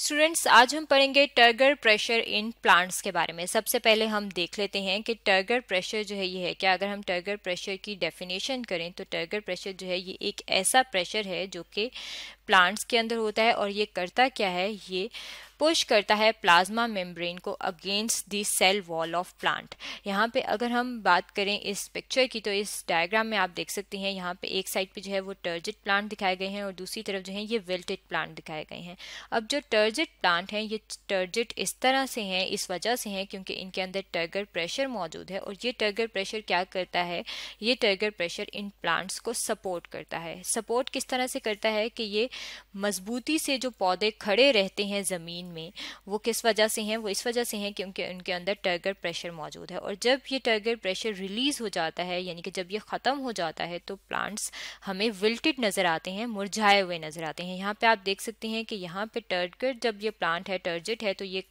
students आज हम पढ़ेंगे टर्गर प्रेशर इन प्लांट्स के बारे में सबसे पहले हम देख लेते हैं कि टर्गर प्रेशर जो है ये है क्या अगर हम टर्गर प्रेशर की डेफिनेशन करें तो टर्गर प्रेशर जो है ये एक ऐसा प्रेशर है जो कि प्लांट्स के अंदर होता है और ये करता क्या है ये पुश करता है प्लाज्मा मेम्ब्रेन को against the cell wall of plant यहाँ पे अगर हम बात करें इस पिक्चर की तो इस डायग्राम में आप देख सकते हैं यहाँ पे एक साइड पे जो है वो टर्जिट प्लांट दिखाए गए हैं और दूसरी तरफ जो है ये विल्टेड प्लांट दिखाए गए हैं अब जो टर्जिट प्लांट हैं ये टर्जिट इस तरह से हैं इस वजह से हैं क्योंकि इनके अंदर टर्गर प्रेशर मौजूद है और ये टर्गर प्रेशर क्या करता है ये टर्गर प्रेशर इन प्लांट्स को सपोर्ट करता है सपोर्ट किस तरह से करता है कि ये मजबूती से जो पौधे खड़े रहते हैं ज़मीन में वो किस वजह से हैं वो इस वजह से हैं क्योंकि उनके अंदर टर्गर प्रेशर मौजूद है और जब ये टर्गर प्रेशर रिलीज़ हो जाता है यानी कि जब ये ख़त्म हो जाता है तो प्लांट्स हमें विल्टिड नज़र आते हैं मुरझाए हुए नज़र आते हैं यहाँ पर आप देख सकते हैं कि यहाँ पर टर्गर जब ये प्लांट है टर्जिट है तो ये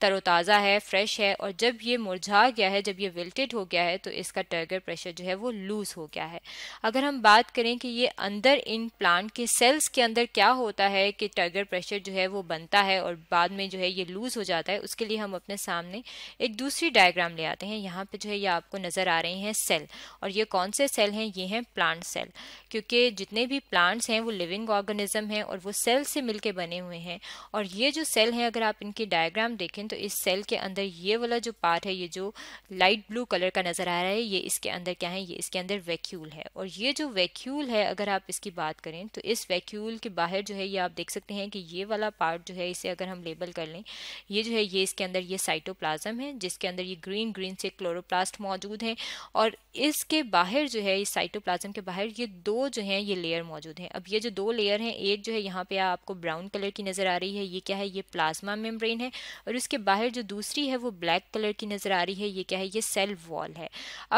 तरोताज़ा है फ्रेश है और जब ये मुरझा गया है जब ये विल्टिड हो गया है तो इसका टर्गर प्रेशर जो है वो लूज़ हो गया है अगर हम बात करें कि ये अंदर इन प्लांट के सेल्स के अंदर क्या होता है कि टाइगर प्रेशर जो है वो बनता है और बाद में जो है ये लूज़ हो जाता है उसके लिए हम अपने सामने एक दूसरी डायग्राम ले आते हैं यहाँ पे जो है ये आपको नज़र आ रहे हैं सेल और ये कौन से सेल हैं ये हैं प्लांट सेल क्योंकि जितने भी प्लांट्स हैं वो लिविंग ऑर्गेनिज्म हैं और वो सेल से मिल बने हुए हैं और ये जो सेल हैं अगर आप इनकी डायग्राम देखें तो इस सेल के अंदर ये वाला जो पार्ट है ये जो लाइट ब्लू कलर का नज़र आ रहा है ये इसके अंदर क्या है ये इसके अंदर वैक्यूल है और ये जो वैक्यूल है अगर आप इसकी बात करें तो इस वैक्यूल के बाहर जो है ये आप देख सकते हैं कि ये वाला पार्ट जो है इसे अगर हम लेबल कर लें ये जो है ये इसके अंदर ये साइटोप्लाज्म है जिसके अंदर ये ग्रीन ग्रीन से क्लोरोप्लास्ट मौजूद है और इसके बाहर जो है इस साइटोप्लाज्म के बाहर ये दो जो है ये लेयर मौजूद हैं अब ये जो दो लेयर हैं एक जो है यहाँ पे आपको ब्राउन कलर की नज़र आ रही है ये क्या है ये प्लाज्मा मेम्ब्रेन है और इसके बाहर जो दूसरी है वो ब्लैक कलर की नज़र आ रही है ये क्या है ये सेल वॉल है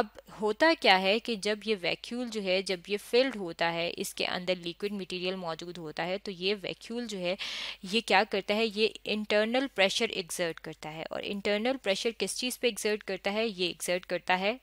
अब होता क्या है कि जब ये वैक्यूल जो है जब ये फिल्ड होता है इसके अंदर लिक्विड मटीरियल मौजूद होता होता है तो ये वैक्यूल जो है ये क्या करता है ये इंटरनल प्रेशर एग्जर्ट करता है और इंटरनल प्रेशर किस चीज़ पे एग्जर्ट करता है ये एग्जर्ट करता है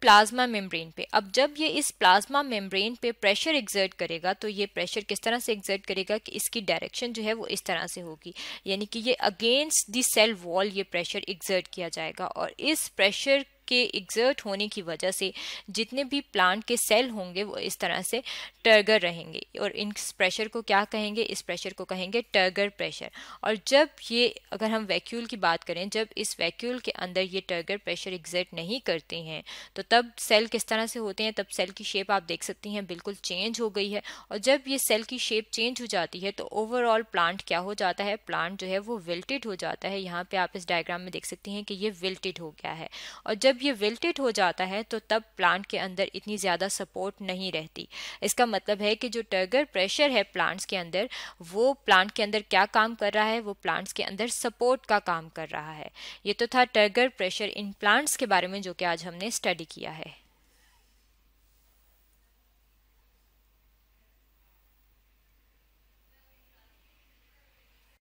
प्लाज्मा मेम्ब्रेन पे अब जब ये इस प्लाज्मा मेम्ब्रेन पे प्रेशर एग्जर्ट करेगा तो ये प्रेशर किस तरह से एग्जर्ट करेगा कि इसकी डायरेक्शन जो है वो इस तरह से होगी यानी कि ये अगेंस्ट दी सेल वॉल ये प्रेशर एग्जर्ट किया जाएगा और इस प्रेशर के एग्जर्ट होने की वजह से जितने भी प्लांट के सेल होंगे वो इस तरह से टर्गर रहेंगे और इन प्रेशर को क्या कहेंगे इस प्रेशर को कहेंगे टर्गर प्रेशर और जब ये अगर हम वैक्यूल की बात करें जब इस वैक्यूल के अंदर ये टर्गर प्रेशर एग्जर्ट नहीं करते हैं तो तब सेल किस तरह से होते हैं तब सेल की शेप आप देख सकती हैं बिल्कुल चेंज हो गई है और जब ये सेल की शेप चेंज हो जाती है तो ओवरऑल प्लांट क्या हो जाता है प्लांट जो है वो विल्टेड हो जाता है यहाँ पे आप इस डायग्राम में देख सकती हैं कि ये विल्टेड हो गया है और जब ये विल्टेड हो जाता है तो तब प्लांट के अंदर इतनी ज़्यादा सपोर्ट नहीं रहती इसका मतलब है कि जो टर्गर प्रेशर है प्लांट्स के अंदर वो प्लांट के अंदर क्या काम कर रहा है वो प्लांट्स के अंदर सपोर्ट का काम कर रहा है ये तो था टर्गर प्रेशर इन प्लांट्स के बारे में जो कि आज हमने स्टडी किया है